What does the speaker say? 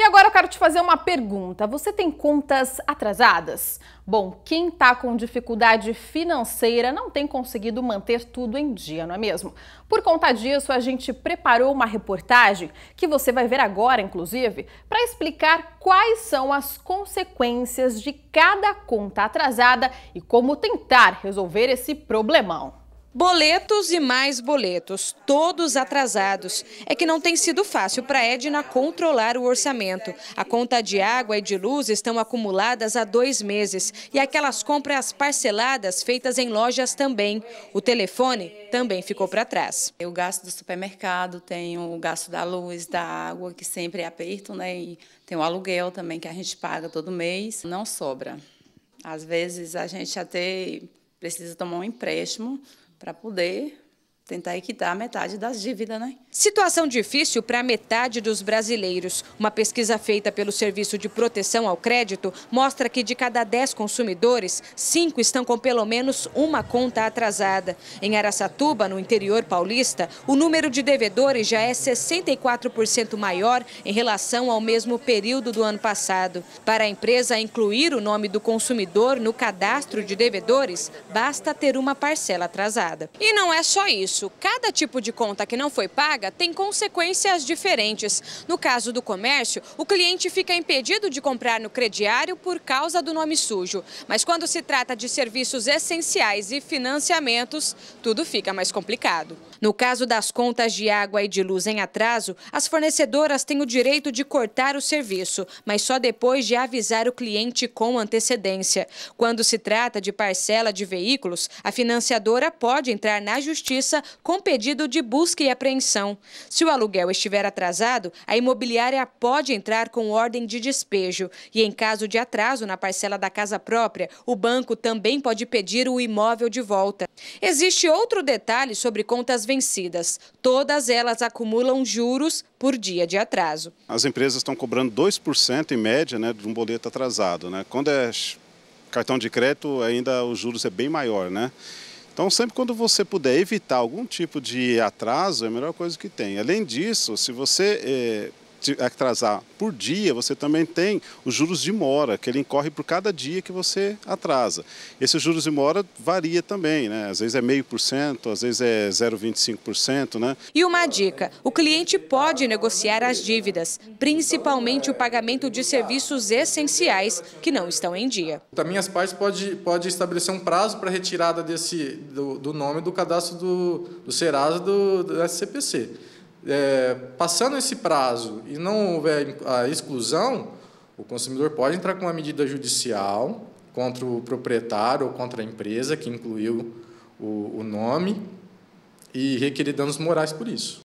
E agora eu quero te fazer uma pergunta. Você tem contas atrasadas? Bom, quem está com dificuldade financeira não tem conseguido manter tudo em dia, não é mesmo? Por conta disso, a gente preparou uma reportagem, que você vai ver agora, inclusive, para explicar quais são as consequências de cada conta atrasada e como tentar resolver esse problemão. Boletos e mais boletos, todos atrasados. É que não tem sido fácil para a Edna controlar o orçamento. A conta de água e de luz estão acumuladas há dois meses e aquelas compras parceladas feitas em lojas também. O telefone também ficou para trás. O gasto do supermercado, tem o gasto da luz, da água, que sempre é aperto, né? E tem o aluguel também que a gente paga todo mês. Não sobra. Às vezes a gente até precisa tomar um empréstimo para poder tentar equitar metade das dívidas, né? Situação difícil para metade dos brasileiros. Uma pesquisa feita pelo Serviço de Proteção ao Crédito mostra que de cada 10 consumidores, 5 estão com pelo menos uma conta atrasada. Em Araçatuba, no interior paulista, o número de devedores já é 64% maior em relação ao mesmo período do ano passado. Para a empresa incluir o nome do consumidor no cadastro de devedores, basta ter uma parcela atrasada. E não é só isso isso, cada tipo de conta que não foi paga tem consequências diferentes. No caso do comércio, o cliente fica impedido de comprar no crediário por causa do nome sujo. Mas quando se trata de serviços essenciais e financiamentos, tudo fica mais complicado. No caso das contas de água e de luz em atraso, as fornecedoras têm o direito de cortar o serviço, mas só depois de avisar o cliente com antecedência. Quando se trata de parcela de veículos, a financiadora pode entrar na justiça com pedido de busca e apreensão. Se o aluguel estiver atrasado, a imobiliária pode entrar com ordem de despejo. E em caso de atraso na parcela da casa própria, o banco também pode pedir o imóvel de volta. Existe outro detalhe sobre contas vencidas. Todas elas acumulam juros por dia de atraso. As empresas estão cobrando 2% em média né, de um boleto atrasado. Né? Quando é cartão de crédito, ainda os juros é bem maior, né? Então, sempre quando você puder evitar algum tipo de atraso, é a melhor coisa que tem. Além disso, se você eh, atrasar por dia, você também tem os juros de mora, que ele incorre por cada dia que você atrasa. Esses juros de mora varia também, né? Às vezes é meio por cento, às vezes é 0,25%, né? E uma dica, o cliente pode negociar as dívidas, principalmente o pagamento de serviços essenciais que não estão em dia. Também então, as partes pode, pode estabelecer um prazo para retirada desse, do, do nome do cadastro do, do Serasa do, do SCPC. É, passando esse prazo e não houver a exclusão, o consumidor pode entrar com uma medida judicial contra o proprietário ou contra a empresa que incluiu o, o nome e requerer danos morais por isso.